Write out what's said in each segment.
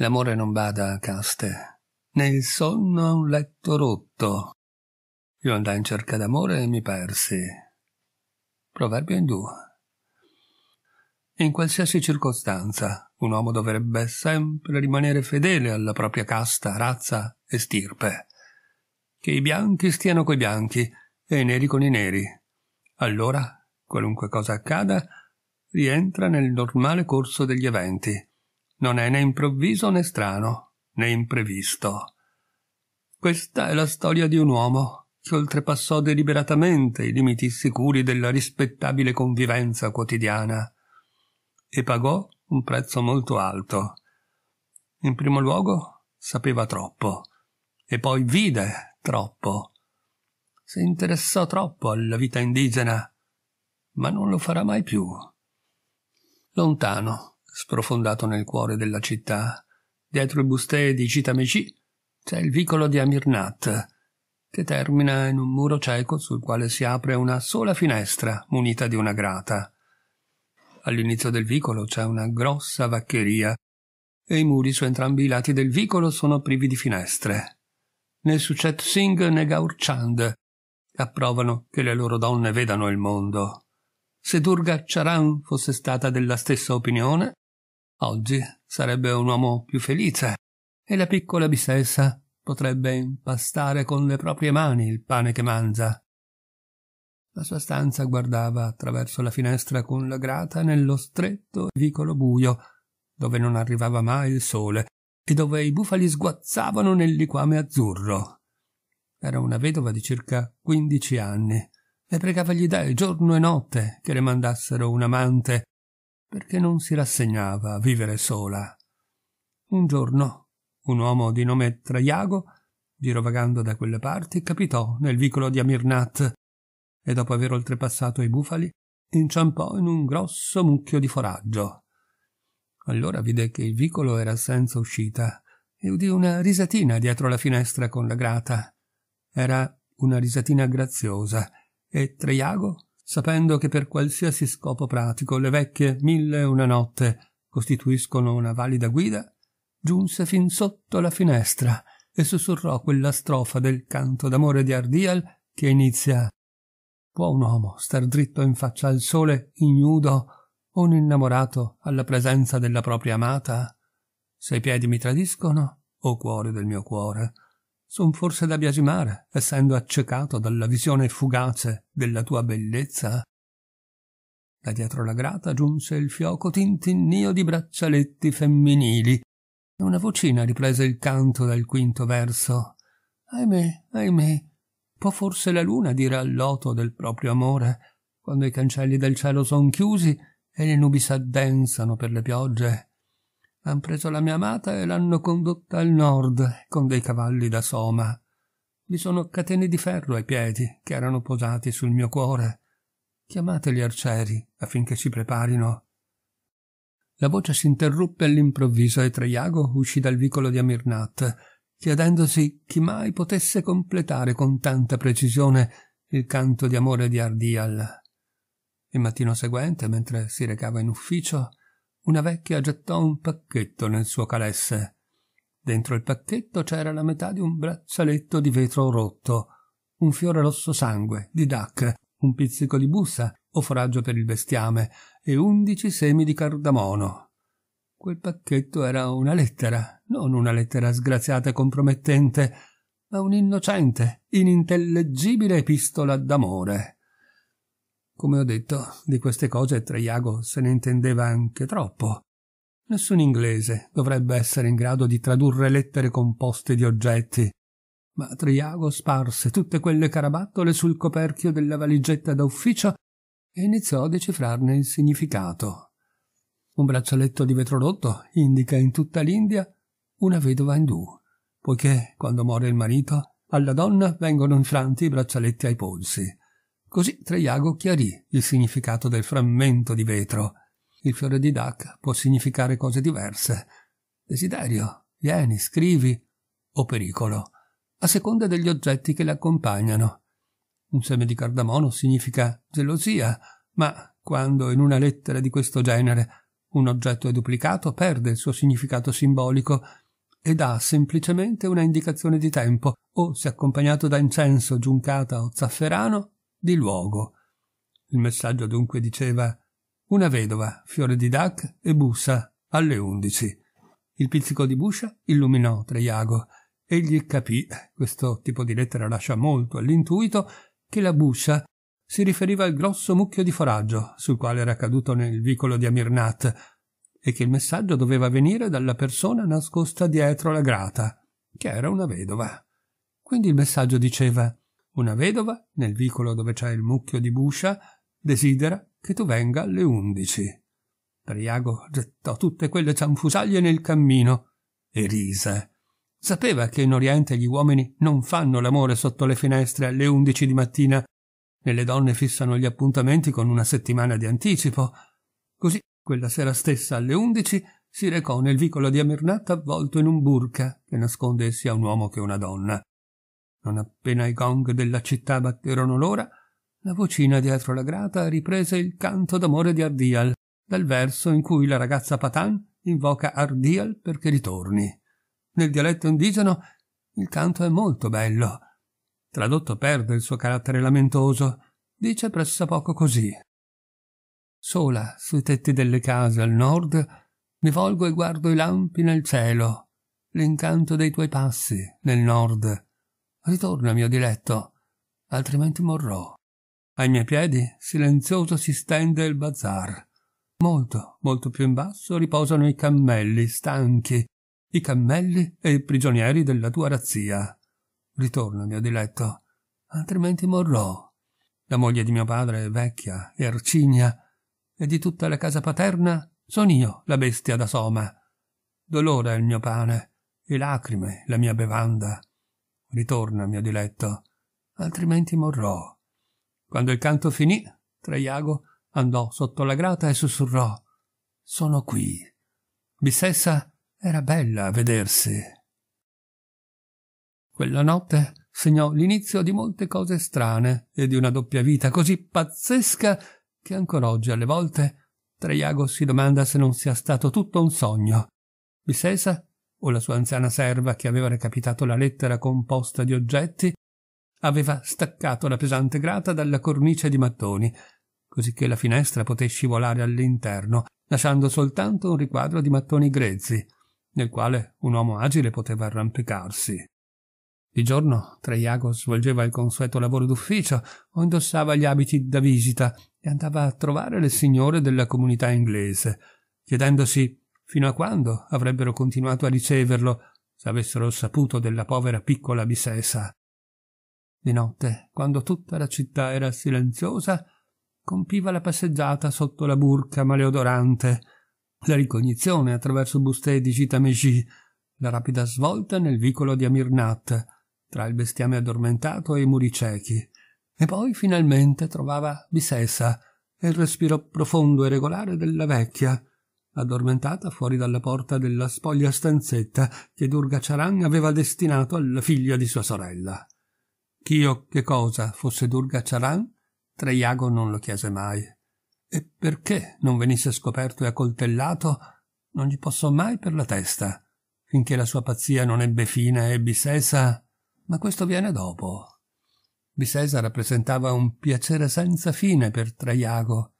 L'amore non bada a caste, né il sonno a un letto rotto. Io andai in cerca d'amore e mi persi. Proverbio in due. In qualsiasi circostanza, un uomo dovrebbe sempre rimanere fedele alla propria casta, razza e stirpe. Che i bianchi stiano coi bianchi e i neri con i neri. Allora, qualunque cosa accada, rientra nel normale corso degli eventi non è né improvviso né strano, né imprevisto. Questa è la storia di un uomo che oltrepassò deliberatamente i limiti sicuri della rispettabile convivenza quotidiana e pagò un prezzo molto alto. In primo luogo sapeva troppo e poi vide troppo. Si interessò troppo alla vita indigena, ma non lo farà mai più. Lontano, sprofondato nel cuore della città. Dietro il bustè di Citameci c'è il vicolo di Amirnat, che termina in un muro cieco sul quale si apre una sola finestra munita di una grata. All'inizio del vicolo c'è una grossa vaccheria e i muri su entrambi i lati del vicolo sono privi di finestre. Né Suchet Singh né Gaur Chand approvano che le loro donne vedano il mondo. Se Durga Charan fosse stata della stessa opinione, Oggi sarebbe un uomo più felice e la piccola bisessa potrebbe impastare con le proprie mani il pane che mangia. La sua stanza guardava attraverso la finestra con la grata nello stretto vicolo buio, dove non arrivava mai il sole e dove i bufali sguazzavano nel liquame azzurro. Era una vedova di circa quindici anni e pregava gli dei giorno e notte che le mandassero un amante perché non si rassegnava a vivere sola. Un giorno un uomo di nome Traiago, girovagando da quelle parti, capitò nel vicolo di Amirnat e dopo aver oltrepassato i bufali inciampò in un grosso mucchio di foraggio. Allora vide che il vicolo era senza uscita e udì una risatina dietro la finestra con la grata. Era una risatina graziosa e Traiago sapendo che per qualsiasi scopo pratico le vecchie mille e una notte costituiscono una valida guida, giunse fin sotto la finestra e sussurrò quella strofa del canto d'amore di Ardial che inizia Può un uomo star dritto in faccia al sole, ignudo, o un innamorato alla presenza della propria amata? Se i piedi mi tradiscono, o cuore del mio cuore, son forse da biasimare, essendo accecato dalla visione fugace della tua bellezza? Da dietro la grata giunse il fioco tintinnio di braccialetti femminili e una vocina riprese il canto dal quinto verso. Ahimè, ahimè, può forse la luna dire al loto del proprio amore, quando i cancelli del cielo son chiusi e le nubi s'addensano per le piogge Han preso la mia amata e l'hanno condotta al nord con dei cavalli da soma. Vi sono catene di ferro ai piedi che erano posati sul mio cuore. Chiamate gli arcieri affinché si preparino. La voce si interruppe all'improvviso e Traiago uscì dal vicolo di Amirnat, chiedendosi chi mai potesse completare con tanta precisione il canto di amore di Ardial. Il mattino seguente, mentre si recava in ufficio, una vecchia gettò un pacchetto nel suo calesse. Dentro il pacchetto c'era la metà di un braccialetto di vetro rotto, un fiore rosso sangue di dac, un pizzico di bussa o foraggio per il bestiame e undici semi di cardamono. Quel pacchetto era una lettera, non una lettera sgraziata e compromettente, ma un'innocente, inintellegibile epistola d'amore. Come ho detto, di queste cose Treiago se ne intendeva anche troppo. Nessun inglese dovrebbe essere in grado di tradurre lettere composte di oggetti. Ma Triago sparse tutte quelle carabattole sul coperchio della valigetta d'ufficio e iniziò a decifrarne il significato. Un braccialetto di vetro rotto indica in tutta l'India una vedova indù, poiché quando muore il marito alla donna vengono infranti i braccialetti ai polsi. Così Treiago chiarì il significato del frammento di vetro. Il fiore di Dac può significare cose diverse. Desiderio, vieni, scrivi, o pericolo, a seconda degli oggetti che le accompagnano. Un seme di cardamomo significa gelosia, ma quando in una lettera di questo genere un oggetto è duplicato perde il suo significato simbolico e dà semplicemente una indicazione di tempo, o se accompagnato da incenso, giuncata o zafferano, di luogo. Il messaggio dunque diceva una vedova, fiore di Dac e bussa alle undici. Il pizzico di buscia illuminò Treiago. Egli capì, questo tipo di lettera lascia molto all'intuito, che la buscia si riferiva al grosso mucchio di foraggio sul quale era caduto nel vicolo di Amirnat e che il messaggio doveva venire dalla persona nascosta dietro la grata, che era una vedova. Quindi il messaggio diceva una vedova, nel vicolo dove c'è il mucchio di buscia, desidera che tu venga alle undici. Triago gettò tutte quelle cianfusaglie nel cammino e rise. Sapeva che in Oriente gli uomini non fanno l'amore sotto le finestre alle undici di mattina, né le donne fissano gli appuntamenti con una settimana di anticipo. Così, quella sera stessa alle undici, si recò nel vicolo di Amirnat avvolto in un burca che nasconde sia un uomo che una donna. Non appena i gong della città batterono l'ora, la vocina dietro la grata riprese il canto d'amore di Ardial, dal verso in cui la ragazza Patan invoca Ardial perché ritorni. Nel dialetto indigeno il canto è molto bello. Tradotto perde il suo carattere lamentoso. Dice pressappoco così. Sola sui tetti delle case al nord, mi volgo e guardo i lampi nel cielo, l'incanto dei tuoi passi nel nord, Ritorna, mio diletto, altrimenti morrò. Ai miei piedi silenzioso si stende il bazar. Molto, molto più in basso riposano i cammelli stanchi, i cammelli e i prigionieri della tua razzia. Ritorna, mio diletto, altrimenti morrò. La moglie di mio padre è vecchia e arcigna, e di tutta la casa paterna sono io la bestia da soma. Dolore è il mio pane, e lacrime la mia bevanda ritorna, mio diletto, altrimenti morrò. Quando il canto finì, Traiago andò sotto la grata e sussurrò Sono qui. Bissessa era bella a vedersi. Quella notte segnò l'inizio di molte cose strane e di una doppia vita così pazzesca che ancora oggi alle volte Traiago si domanda se non sia stato tutto un sogno. Bissessa o la sua anziana serva che aveva recapitato la lettera composta di oggetti, aveva staccato la pesante grata dalla cornice di mattoni, così che la finestra poté scivolare all'interno, lasciando soltanto un riquadro di mattoni grezzi, nel quale un uomo agile poteva arrampicarsi. Di giorno Traiago svolgeva il consueto lavoro d'ufficio o indossava gli abiti da visita e andava a trovare le signore della comunità inglese, chiedendosi Fino a quando avrebbero continuato a riceverlo se avessero saputo della povera piccola Bisesa? Di notte, quando tutta la città era silenziosa, compiva la passeggiata sotto la burca maleodorante, la ricognizione attraverso Busté di Gitamegi, la rapida svolta nel vicolo di Amirnat, tra il bestiame addormentato e i muri ciechi. E poi finalmente trovava Bisesa e il respiro profondo e regolare della vecchia, addormentata fuori dalla porta della spoglia stanzetta che Durga Charan aveva destinato alla figlia di sua sorella. Chi o che cosa fosse Durga Charan, Treiago non lo chiese mai. E perché non venisse scoperto e accoltellato, non gli passò mai per la testa, finché la sua pazzia non ebbe fine e Bisesa... Ma questo viene dopo. Bisesa rappresentava un piacere senza fine per Traiago,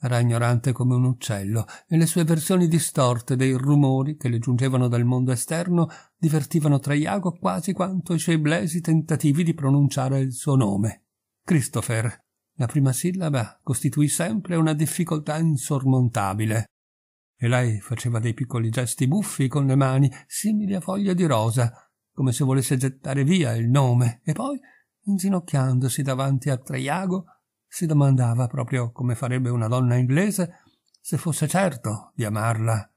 era ignorante come un uccello, e le sue versioni distorte dei rumori che le giungevano dal mondo esterno divertivano Traiago quasi quanto i suoi blesi tentativi di pronunciare il suo nome. Christopher. La prima sillaba costituì sempre una difficoltà insormontabile. E lei faceva dei piccoli gesti buffi con le mani, simili a foglie di rosa, come se volesse gettare via il nome, e poi, inginocchiandosi davanti a Traiago, si domandava proprio come farebbe una donna inglese se fosse certo di amarla.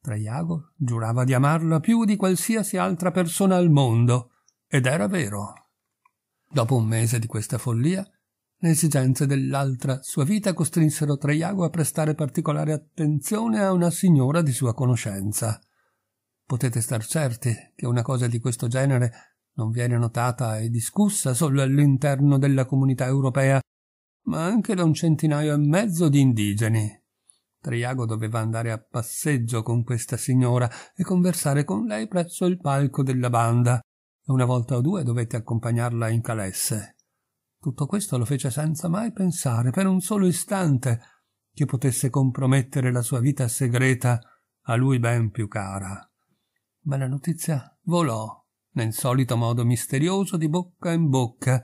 Traiago giurava di amarla più di qualsiasi altra persona al mondo, ed era vero. Dopo un mese di questa follia, le esigenze dell'altra sua vita costrinsero Traiago a prestare particolare attenzione a una signora di sua conoscenza. Potete star certi che una cosa di questo genere non viene notata e discussa solo all'interno della comunità europea, ma anche da un centinaio e mezzo di indigeni. Triago doveva andare a passeggio con questa signora e conversare con lei presso il palco della banda, e una volta o due dovette accompagnarla in calesse. Tutto questo lo fece senza mai pensare per un solo istante che potesse compromettere la sua vita segreta a lui ben più cara. Ma la notizia volò nel solito modo misterioso di bocca in bocca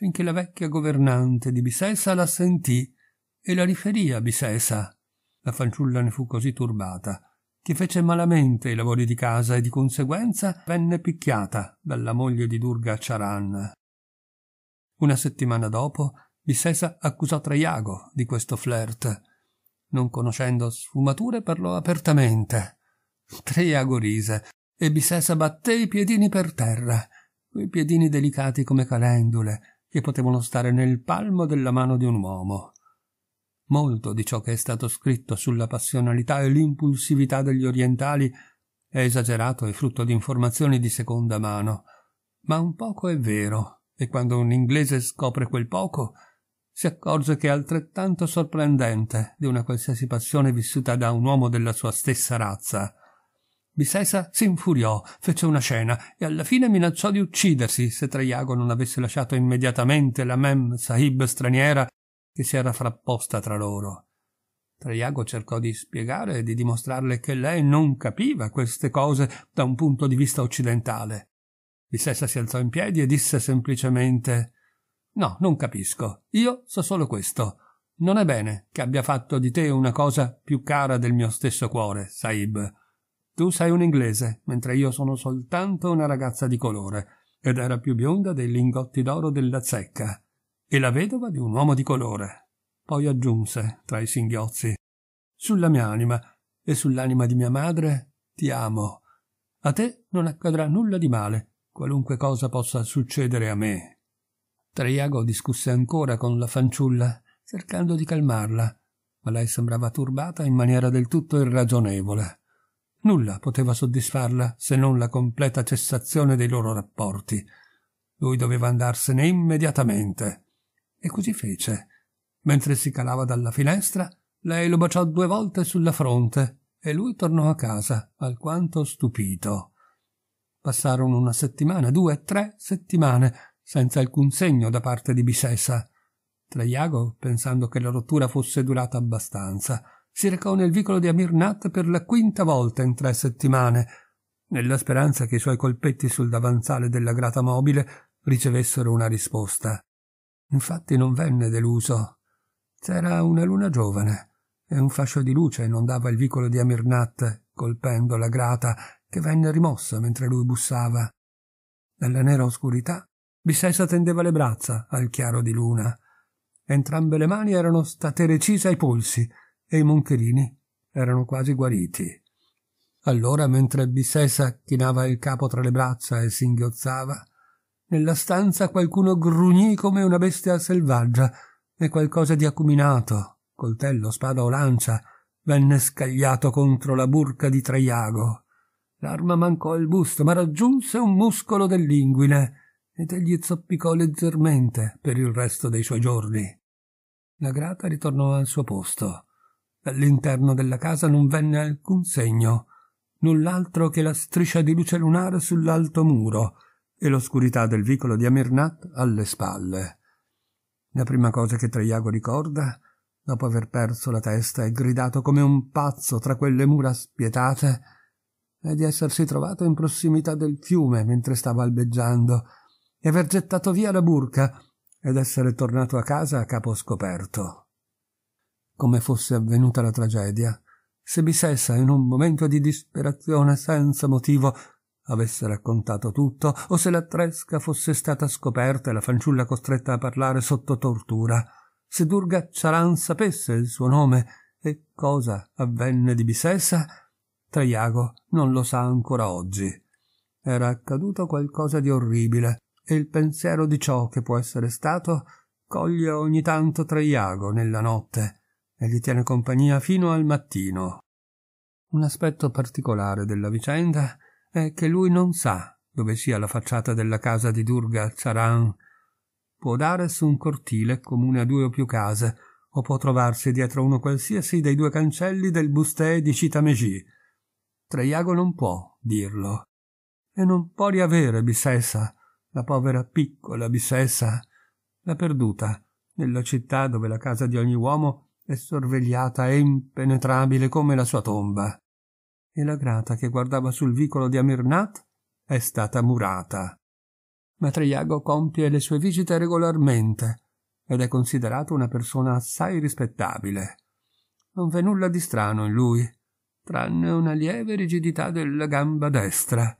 finché la vecchia governante di Bisesa la sentì e la riferì a Bisesa. La fanciulla ne fu così turbata che fece malamente i lavori di casa e di conseguenza venne picchiata dalla moglie di Durga Charan. Una settimana dopo Bissesa accusò Traiago di questo flirt, non conoscendo sfumature parlò apertamente. Traiago rise e Bissesa batté i piedini per terra, quei piedini delicati come calendule, che potevano stare nel palmo della mano di un uomo. Molto di ciò che è stato scritto sulla passionalità e l'impulsività degli orientali è esagerato e frutto di informazioni di seconda mano, ma un poco è vero, e quando un inglese scopre quel poco, si accorge che è altrettanto sorprendente di una qualsiasi passione vissuta da un uomo della sua stessa razza. Bisesa si infuriò, fece una scena e alla fine minacciò di uccidersi se Traiago non avesse lasciato immediatamente la Mem Sahib straniera che si era frapposta tra loro. Traiago cercò di spiegare e di dimostrarle che lei non capiva queste cose da un punto di vista occidentale. Bisesa si alzò in piedi e disse semplicemente No, non capisco. Io so solo questo. Non è bene che abbia fatto di te una cosa più cara del mio stesso cuore, Sahib. Tu sei un inglese, mentre io sono soltanto una ragazza di colore, ed era più bionda dei lingotti d'oro della zecca, e la vedova di un uomo di colore. Poi aggiunse, tra i singhiozzi, sulla mia anima e sull'anima di mia madre ti amo. A te non accadrà nulla di male, qualunque cosa possa succedere a me. Traiago discusse ancora con la fanciulla, cercando di calmarla, ma lei sembrava turbata in maniera del tutto irragionevole. Nulla poteva soddisfarla se non la completa cessazione dei loro rapporti. Lui doveva andarsene immediatamente. E così fece. Mentre si calava dalla finestra, lei lo baciò due volte sulla fronte e lui tornò a casa, alquanto stupito. Passarono una settimana, due, tre settimane, senza alcun segno da parte di Bisesa. Iago, pensando che la rottura fosse durata abbastanza, si recò nel vicolo di Amirnat per la quinta volta in tre settimane, nella speranza che i suoi colpetti sul davanzale della grata mobile ricevessero una risposta. Infatti non venne deluso. C'era una luna giovane e un fascio di luce inondava il vicolo di Amirnat, colpendo la grata, che venne rimossa mentre lui bussava. Nella nera oscurità, Bissessa tendeva le braccia al chiaro di luna. Entrambe le mani erano state recise ai polsi e i moncherini erano quasi guariti. Allora, mentre Bissessa chinava il capo tra le braccia e singhiozzava, nella stanza qualcuno grugnì come una bestia selvaggia e qualcosa di acuminato, coltello, spada o lancia, venne scagliato contro la burca di Traiago. L'arma mancò il busto, ma raggiunse un muscolo dell'inguine ed egli zoppicò leggermente per il resto dei suoi giorni. La grata ritornò al suo posto. Dall'interno della casa non venne alcun segno, null'altro che la striscia di luce lunare sull'alto muro e l'oscurità del vicolo di Amirnat alle spalle. La prima cosa che Traiago ricorda, dopo aver perso la testa e gridato come un pazzo tra quelle mura spietate, è di essersi trovato in prossimità del fiume mentre stava albeggiando e aver gettato via la burca ed essere tornato a casa a capo scoperto come fosse avvenuta la tragedia, se Bisessa in un momento di disperazione senza motivo avesse raccontato tutto o se la tresca fosse stata scoperta e la fanciulla costretta a parlare sotto tortura, se Durga Charan sapesse il suo nome e cosa avvenne di Bisessa, Traiago non lo sa ancora oggi. Era accaduto qualcosa di orribile e il pensiero di ciò che può essere stato coglie ogni tanto Traiago nella notte e gli tiene compagnia fino al mattino. Un aspetto particolare della vicenda è che lui non sa dove sia la facciata della casa di Durga Charan. Può dare su un cortile comune a due o più case, o può trovarsi dietro uno qualsiasi dei due cancelli del bustè di Citamegi. Traiago non può dirlo. E non può riavere Bissessa, la povera piccola Bissessa, la perduta, nella città dove la casa di ogni uomo e sorvegliata e impenetrabile come la sua tomba. E la grata che guardava sul vicolo di Amirnat è stata murata. Matriago compie le sue visite regolarmente ed è considerato una persona assai rispettabile. Non v'è nulla di strano in lui, tranne una lieve rigidità della gamba destra,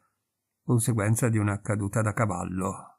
conseguenza di una caduta da cavallo